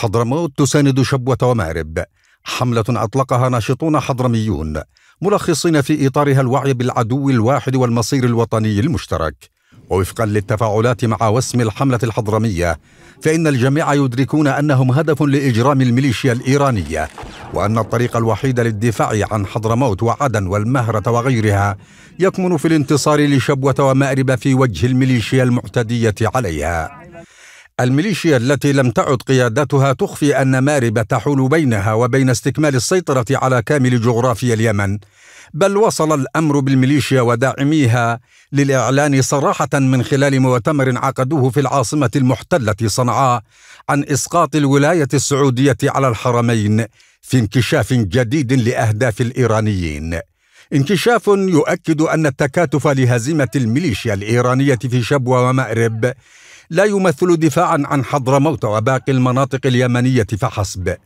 حضرموت تساند شبوة ومأرب حملة أطلقها ناشطون حضرميون ملخصين في إطارها الوعي بالعدو الواحد والمصير الوطني المشترك ووفقا للتفاعلات مع وسم الحملة الحضرمية فإن الجميع يدركون أنهم هدف لإجرام الميليشيا الإيرانية وأن الطريق الوحيد للدفاع عن حضرموت وعدن والمهرة وغيرها يكمن في الانتصار لشبوة ومأرب في وجه الميليشيا المعتدية عليها الميليشيا التي لم تعد قيادتها تخفي أن مارب تحول بينها وبين استكمال السيطرة على كامل جغرافيا اليمن بل وصل الأمر بالميليشيا وداعميها للإعلان صراحة من خلال مؤتمر عقدوه في العاصمة المحتلة صنعاء عن إسقاط الولاية السعودية على الحرمين في انكشاف جديد لأهداف الإيرانيين انكشاف يؤكد أن التكاتف لهزيمة الميليشيا الإيرانية في شبوة ومأرب لا يمثل دفاعا عن حضرموت وباقي المناطق اليمنيه فحسب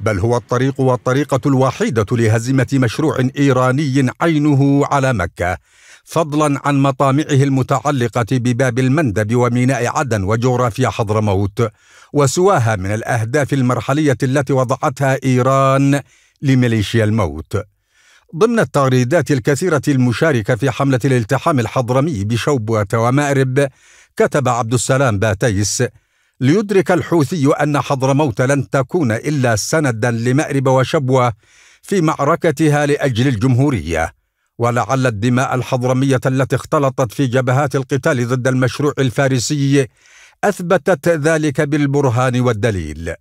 بل هو الطريق والطريقه الوحيده لهزيمه مشروع ايراني عينه على مكه فضلا عن مطامعه المتعلقه بباب المندب وميناء عدن وجغرافيا حضرموت وسواها من الاهداف المرحليه التي وضعتها ايران لميليشيا الموت ضمن التغريدات الكثيرة المشاركة في حملة الالتحام الحضرمي بشوبوة ومأرب كتب عبد السلام باتيس ليدرك الحوثي أن حضرموت لن تكون إلا سندا لمأرب وشبوة في معركتها لأجل الجمهورية ولعل الدماء الحضرمية التي اختلطت في جبهات القتال ضد المشروع الفارسي أثبتت ذلك بالبرهان والدليل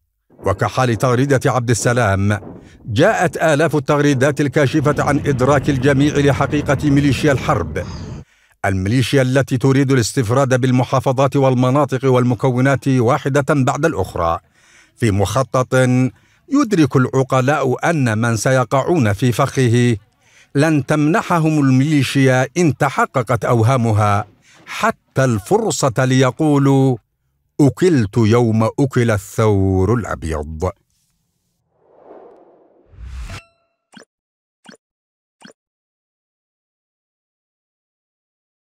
وكحال تغريدة عبد السلام جاءت آلاف التغريدات الكاشفة عن إدراك الجميع لحقيقة ميليشيا الحرب الميليشيا التي تريد الاستفراد بالمحافظات والمناطق والمكونات واحدة بعد الأخرى في مخطط يدرك العقلاء أن من سيقعون في فخه لن تمنحهم الميليشيا إن تحققت أوهامها حتى الفرصة ليقولوا أكلت يوم أكل الثور الأبيض